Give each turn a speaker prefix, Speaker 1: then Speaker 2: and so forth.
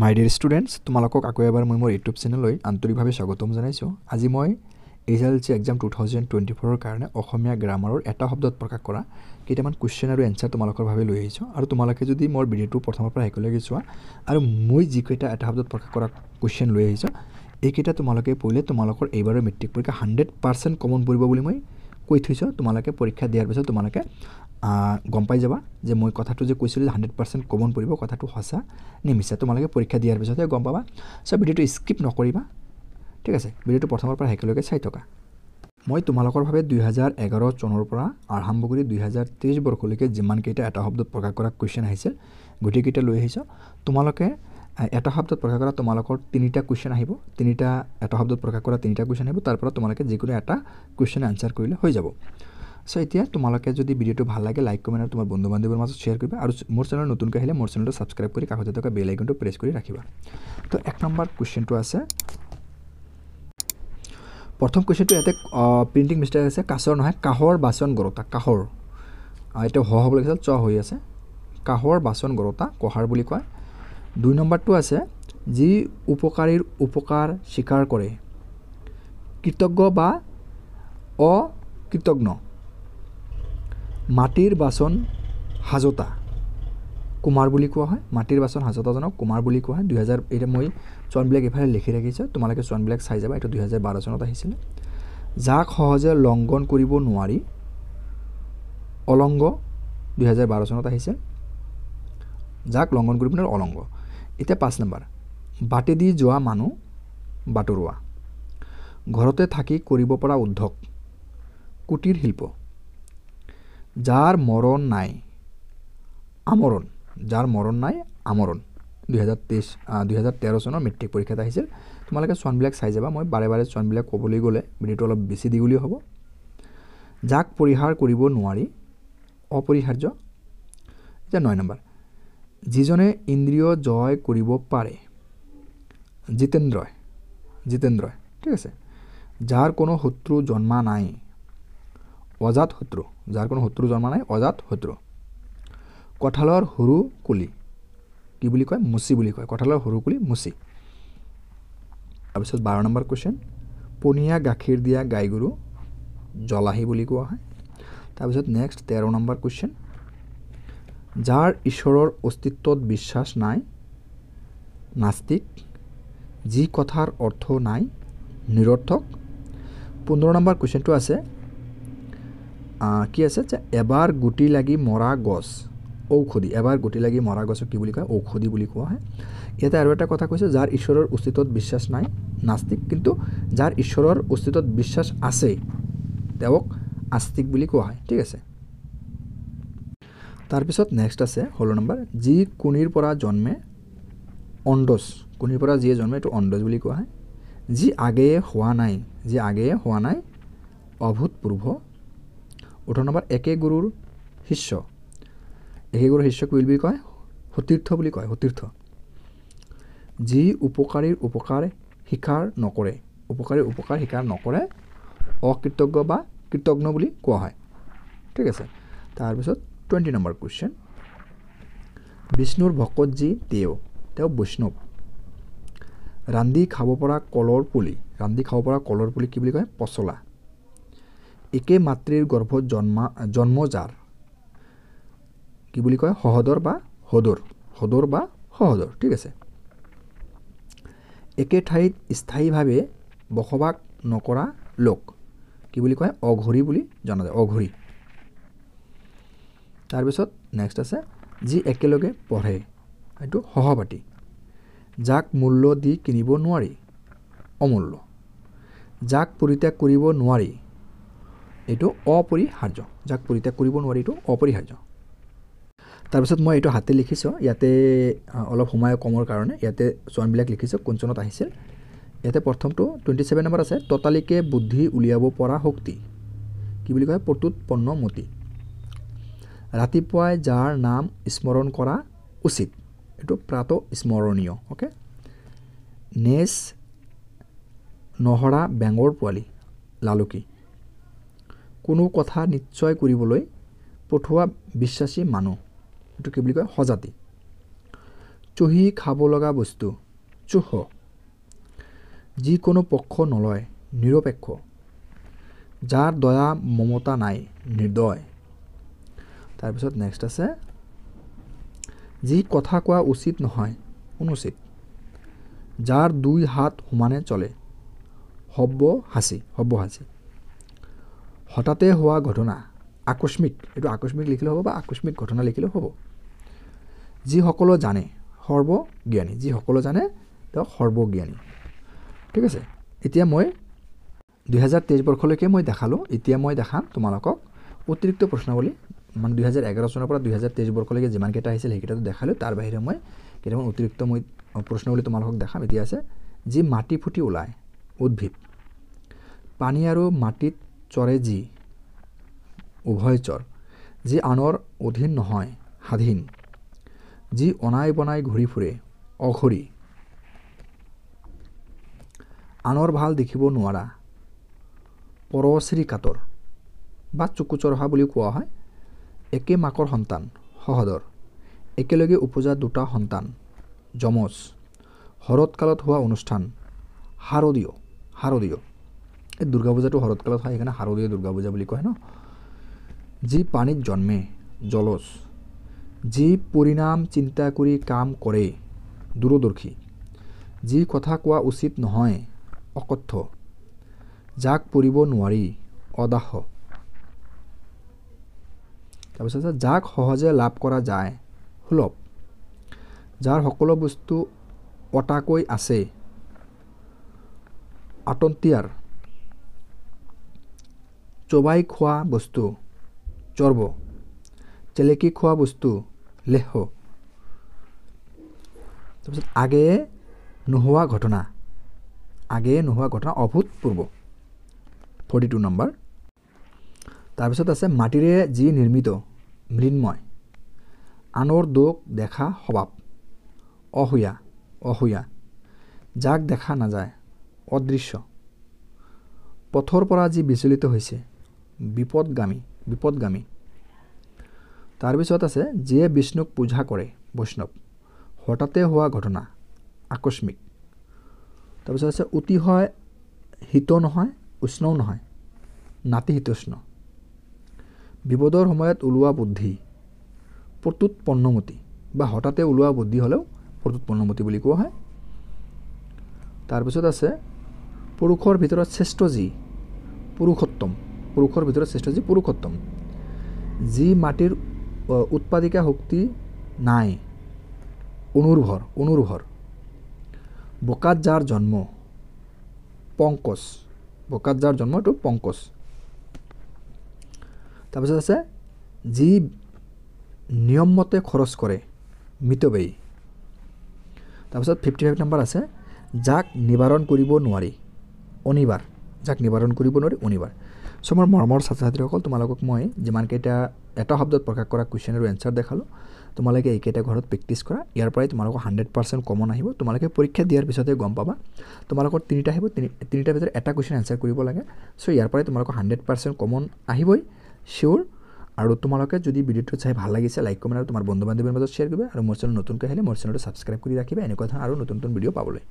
Speaker 1: মাই dear students তোমালোকক আকৌ এবাৰ মই মোৰ ইউটিউব চেনেললৈ আন্তৰিকভাৱে স্বাগতম জনাইছোঁ আজি মই H L C exam two thousand twenty ফ'ৰৰ কাৰণে অসমীয়া গ্ৰামাৰৰ এটা শব্দত প্ৰকাশ কৰা কেইটামান কুৱেশ্যন আৰু এনচাৰ তোমালোকৰ বাবে লৈ আহিছোঁ আৰু তোমালোকে যদি মোৰ ভিডিঅ'টো প্ৰথমৰ পৰা শেষলৈকে চোৱা আৰু মই যিকেইটা এটা শব্দত প্ৰকাশ কৰা কুৱেশ্যন লৈ আহিছোঁ এইকেইটা তোমালোকে পঢ়িলে তোমালোকৰ এইবাৰৰ মেট্ৰিক পৰীক্ষা হাণ্ড্ৰেড পাৰ্চেণ্ট কমন পৰিব বুলি মই কৈ থৈছোঁ তোমালোকে পৰীক্ষা দিয়াৰ পিছত তোমালোকে গম পাই যাবা যে মই কথাটো যে কৈছিলোঁ যে হাণ্ড্ৰেড পাৰ্চেণ্ট কমন পৰিব কথাটো সঁচা নিমিছা তোমালোকে পৰীক্ষা দিয়াৰ পিছতহে গম পাবা চ' ভিডিঅ'টো স্কিপ নকৰিবা ঠিক আছে ভিডিঅ'টো প্ৰথমৰ পৰা শেষলৈকে চাই থকা মই তোমালোকৰ বাবে দুহেজাৰ এঘাৰ চনৰ পৰা আৰম্ভ কৰি দুহেজাৰ ত্ৰিছ বৰ্ষলৈকে যিমানকেইটা এটা শব্দত প্ৰকাশ কৰা কুৱেশ্যন আহিছিল গোটেইকেইটা লৈ আহিছোঁ তোমালোকে এটা শব্দত প্ৰকাশ কৰা তোমালোকৰ তিনিটা কুৱেশ্যন আহিব তিনিটা এটা শব্দত প্ৰকাশ কৰা তিনিটা কুৱেশ্যন আহিব তাৰ পৰা তোমালোকে যিকোনো এটা কুৱেশ্যন আনচাৰ কৰিলে হৈ যাব চ' এতিয়া তোমালোকে যদি ভিডিঅ'টো ভাল লাগে লাইক কমেণ্ট আৰু তোমাৰ বন্ধু বান্ধৱীৰ মাজত শ্বেয়াৰ কৰিবা আৰু মোৰ চেনেল নতুনকৈ আহিলে মোৰ চেনেলটো ছাবস্ক্ৰাইব কৰি কাষতে থকা বেল আইকনটো প্ৰেছ কৰি ৰাখিবা তো এক নম্বৰ কুৱেশ্যনটো আছে প্ৰথম কুৱেশ্যনটো ইয়াতে প্ৰিণ্টিং মিষ্টেক আছে কাছৰ নহয় কাহৰ বাচন গৰতা কাহৰ এতিয়া হ হ'ব লাগিছিল চ হৈ আছে কাহৰ বাচন গৰতা কহাৰ বুলি কয় দুই নম্বৰটো আছে যি উপকাৰীৰ উপকাৰ স্বীকাৰ কৰে কৃতজ্ঞ বা অকৃতজ্ঞ মাটিৰ বাচন সাজতা কুমাৰ বুলি কোৱা হয় মাটিৰ বাচন সাজতাজনক কুমাৰ বুলি কোৱা হয় দুহেজাৰ এতিয়া মই চোৱানবিলাক এইফালে লিখি ৰাখিছোঁ তোমালোকে চোৱানবিলাক চাই যাবা এইটো দুহেজাৰ বাৰ চনত আহিছিলে যাক সহজে লংঘন কৰিব নোৱাৰি অলংগ দুহেজাৰ বাৰ চনত আহিছে যাক লংঘন কৰিব নোৱাৰি অলংগ এতিয়া পাঁচ নম্বৰ বাটেদি যোৱা মানুহ বাটৰুৱা ঘৰতে থাকি কৰিব পৰা উদ্ধক কুটিৰ শিল্প যাৰ মৰণ নাই আমৰণ যাৰ মৰণ নাই আমৰণ দুহেজাৰ তেইছ দুহেজাৰ তেৰ চনৰ মেট্ৰিক পৰীক্ষাত আহিছিল তোমালোকে চোৱানবিলাক চাই যাবা মই বাৰে বাৰে চোৱানবিলাক ক'বলৈ গ'লে ভিডিঅ'টো অলপ বেছি দীঘলী হ'ব যাক পৰিহাৰ কৰিব নোৱাৰি অপৰিহাৰ্য এতিয়া নয় নম্বৰ যিজনে ইন্দ্ৰিয় জয় কৰিব পাৰে জিতেন্দ্ৰই জিতেন্দ্ৰই ঠিক আছে যাৰ কোনো শত্ৰু জন্মা নাই অজাত শত্ৰু যাৰ কোনো শত্ৰু জন্মা নাই অজাত শত্ৰু কঁঠালৰ সৰু কুলি কি বুলি কয় মুচি বুলি কয় কঁঠালৰ সৰু কুলি মুচি তাৰপিছত বাৰ নম্বৰ কুৱেশ্যন পনীয়া গাখীৰ দিয়া গাই গৰু জলাহী বুলি কোৱা হয় তাৰপিছত নেক্সট তেৰ নম্বৰ কুৱেশ্যন যাৰ ঈশ্বৰৰ অস্তিত্বত বিশ্বাস নাই নাস্তিক যি কথাৰ অৰ্থ নাই নিৰৰ্থক পোন্ধৰ নম্বৰ কুৱেশ্যনটো আছে কি আছে যে এবাৰ গুটি লাগি মৰা গছ ঔষধি এবাৰ গুটি লাগি মৰা গছক কি বুলি কয় ঔষধি বুলি কোৱা হয় ইয়াতে আৰু এটা কথা কৈছে যাৰ ঈশ্বৰৰ অস্তিত্বত বিশ্বাস নাই নাস্তিক কিন্তু যাৰ ঈশ্বৰৰ অস্তিত্বত বিশ্বাস আছে তেওঁক আস্তিক বুলি কোৱা হয় ঠিক আছে তাৰপিছত নেক্সট আছে ষোল্ল নম্বৰ যি কুণীৰ পৰা জন্মে অণ্ডজ কুণীৰ পৰা যিয়ে জন্মে এইটো অণ্ডজ বুলি কোৱা হয় যি আগেয়ে হোৱা নাই যি আগেয়ে হোৱা নাই অভূতপূৰ্ব ওঠৰ নম্বৰ একে গুৰুৰ শিষ্য একে গুৰুৰ শিষ্য শিষ্যক বুলি কয় সতীৰ্থ বুলি কয় সতীৰ্থ যি উপকাৰীৰ উপকাৰ শিকাৰ নকৰে উপকাৰীৰ উপকাৰ শিকাৰ নকৰে অকৃতজ্ঞ বা কৃতজ্ঞ বুলি কোৱা হয় ঠিক আছে তাৰপিছত টুৱেণ্টি নম্বৰ কুৱেশ্যন বিষ্ণুৰ ভকত যি তেওঁ তেওঁ বৈষ্ণৱ ৰান্ধি খাব পৰা কলৰ পুলি ৰান্ধি খাব পৰা কলৰ পুলি কি বুলি কয় পচলা একে মাতৃৰ গৰ্ভত জন্মা জন্মজাৰ কি বুলি কয় সহদৰ বা সদৰ সদৰ বা সহদৰ ঠিক আছে একে ঠাইত স্থায়ীভাৱে বসবাস নকৰা লোক কি বুলি কয় অঘৰী বুলি জনা যায় অঘৰী তাৰপিছত নেক্সট আছে যি একেলগে পঢ়ে এইটো সহপাঠি যাক মূল্য দি কিনিব নোৱাৰি অমূল্য যাক পৰিত্যাগ কৰিব নোৱাৰি এইটো অপৰিহাৰ্য যাক পৰিত্যাগ কৰিব নোৱাৰি এইটো অপৰিহাৰ্য তাৰপিছত মই এইটো হাতে লিখিছোঁ ইয়াতে অলপ সোমাই কমৰ কাৰণে ইয়াতে চোৱানবিলাক লিখিছোঁ কোন চনত আহিছিল ইয়াতে প্ৰথমটো টুৱেণ্টি ছেভেন নম্বৰ আছে ততালিকে বুদ্ধি উলিয়াব পৰা শক্তি কি বুলি কয় পটুৎপন্নমতি ৰাতিপুৱাই যাৰ নাম স্মৰণ কৰা উচিত এইটো প্ৰাত স্মৰণীয় অ'কে নেচ নহৰা বেঙৰ পোৱালি লালুকী কোনো কথা নিশ্চয় কৰিবলৈ পঠোৱা বিশ্বাসী মানুহ এইটো কি বুলি কয় সজাতি চহী খাব লগা বস্তু চুহ যিকোনো পক্ষ নলয় নিৰপেক্ষ যাৰ দয়া মমতা নাই নিৰ্দয় তাৰপিছত নেক্সট আছে যি কথা কোৱা উচিত নহয় অনুচিত যাৰ দুই হাত সমানে চলে সব্য সাঁচি সব্য সাঁচি হঠাতে হোৱা ঘটনা আকস্মিক এইটো আকস্মিক লিখিলেও হ'ব বা আকস্মিক ঘটনা লিখিলেও হ'ব যিসকলে জানে সৰ্বজ্ঞানী যিসকলে জানে তেওঁ সৰ্বজ্ঞানী ঠিক আছে এতিয়া মই দুহেজাৰ তেইছ বৰ্ষলৈকে মই দেখালোঁ এতিয়া মই দেখাম তোমালোকক অতিৰিক্ত প্ৰশ্নাৱলী মানে দুহেজাৰ এঘাৰ চনৰ পৰা দুহেজাৰ তেইছ বৰ্ষলৈকে যিমানকেইটা আহিছিল সেইকেইটাটো দেখালোঁ তাৰ বাহিৰে মই কেইটামান অতিৰিক্ত মই প্ৰশ্ন বুলি তোমালোকক দেখাম এতিয়া আছে যি মাটি ফুটি ওলায় উদ্ভিদ পানী আৰু মাটিত চৰে যি উভয়চৰ যি আনৰ অধীন নহয় স্বাধীন যি অনাই বনাই ঘূৰি ফুৰে অঘূৰি আনৰ ভাল দেখিব নোৱাৰা পৰশ্ৰী পৰশ্ৰীকাতৰ বা চকু চৰহা বুলিও কোৱা হয় একে মাকৰ সন্তান সহদৰ একেলগে উপজা দুটা সন্তান যমজ শৰৎকালত হোৱা অনুষ্ঠান শাৰদীয় শাৰদীয় এই দুৰ্গা পূজাটো শৰৎকালত হয় সেইকাৰণে শাৰদীয় দুৰ্গা পূজা বুলি কয় ন যি পানীত জন্মে জলজ যি পৰিণাম চিন্তা কৰি কাম কৰে দূৰদৰ্শী যি কথা কোৱা উচিত নহয় অকথ্য যাক পৰিব নোৱাৰি অদাহ তাৰপিছত যাক সহজে লাভ কৰা যায় সুলভ যাৰ সকলো বস্তু অটাকৈ আছে আটন্তিয়াৰ চবাই খোৱা বস্তু চৰ্ব চেলেকি খোৱা বস্তু লেহ তাৰপিছত আগেয়ে নোহোৱা ঘটনা আগেয়ে নোহোৱা ঘটনা অভূতপূৰ্ব ফৰ্টি টু নম্বৰ তাৰপিছত আছে মাটিৰে যি নিৰ্মিত মৃন্ময় আনৰ দোষ দেখা স্বভাৱ অসূয়া অসূয়া যাক দেখা নাযায় অদৃশ্য পথৰ পৰা যি বিচলিত হৈছে বিপদগামী বিপদগামী তাৰপিছত আছে যিয়ে বিষ্ণুক পূজা কৰে বৈষ্ণৱ হঠাতে হোৱা ঘটনা আকস্মিক তাৰপিছত আছে অতি হয় শীত নহয় উষ্ণও নহয় নাতিশীতোষ্ণ বিপদৰ সময়ত ওলোৱা বুদ্ধি প্ৰত্যুৎপন্নমতি বা হঠাতে ওলোৱা বুদ্ধি হ'লেও প্ৰত্যুৎপন্নমতি বুলি কোৱা হয় তাৰপিছত আছে পুৰুষৰ ভিতৰত শ্ৰেষ্ঠ যি পুৰুষোত্তম পুৰুষৰ ভিতৰত শ্ৰেষ্ঠ যি পুৰুষোত্তম যি মাটিৰ উৎপাদিকা শক্তি নাই অনুৰ্ভৰ অনুৰ্ভৰ বোকাত যাৰ জন্ম পংকজ বোকাত যাৰ জন্ম এইটো পংকজ তাৰপিছত আছে যি নিয়মমতে খৰচ কৰে মৃতব্যয়ী তাৰপিছত ফিফটি ফাইভ নাম্বাৰ আছে যাক নিবাৰণ কৰিব নোৱাৰি অনিবাৰ যাক নিবাৰণ কৰিব নোৱাৰি অনিবাৰ চ' মোৰ মৰমৰ ছাত্ৰ ছাত্ৰীসকল তোমালোকক মই যিমানকেইটা এটা শব্দত প্ৰকাশ কৰা কুৱেশ্যন আৰু এনচাৰ দেখালোঁ তোমালোকে এইকেইটা ঘৰত প্ৰেক্টিছ কৰা ইয়াৰ পৰাই তোমালোকৰ হাণ্ড্ৰেড পাৰ্চেণ্ট কমন আহিব তোমালোকে পৰীক্ষা দিয়াৰ পিছতে গম পাবা তোমালোকৰ তিনিটা আহিব তিনি তিনিটাৰ ভিতৰত এটা কুৱেশ্যন এনচাৰ কৰিব লাগে চ' ইয়াৰ পৰাই তোমালোকৰ হাণ্ড্ৰেড পাৰ্চেণ্ট কমন আহিবই শিওৰ আৰু তোমালোকে যদি ভিডিঅ'টো চাই ভাল লাগিছে লাইক কমেন্ট আৰু তোমাৰ বন্ধু বান্ধৱীৰ মাজত শ্বেয়াৰ কৰবে আৰু মোৰ চ্যানেল নতুনকে আহলে মোৰ চ্যানেলটি সাবস্ক্ৰাইব কৰে ৰাখবে এনেকা ধৰনেৰ আৰ নতুন নতুন ভিডিঅ' পাবলৈ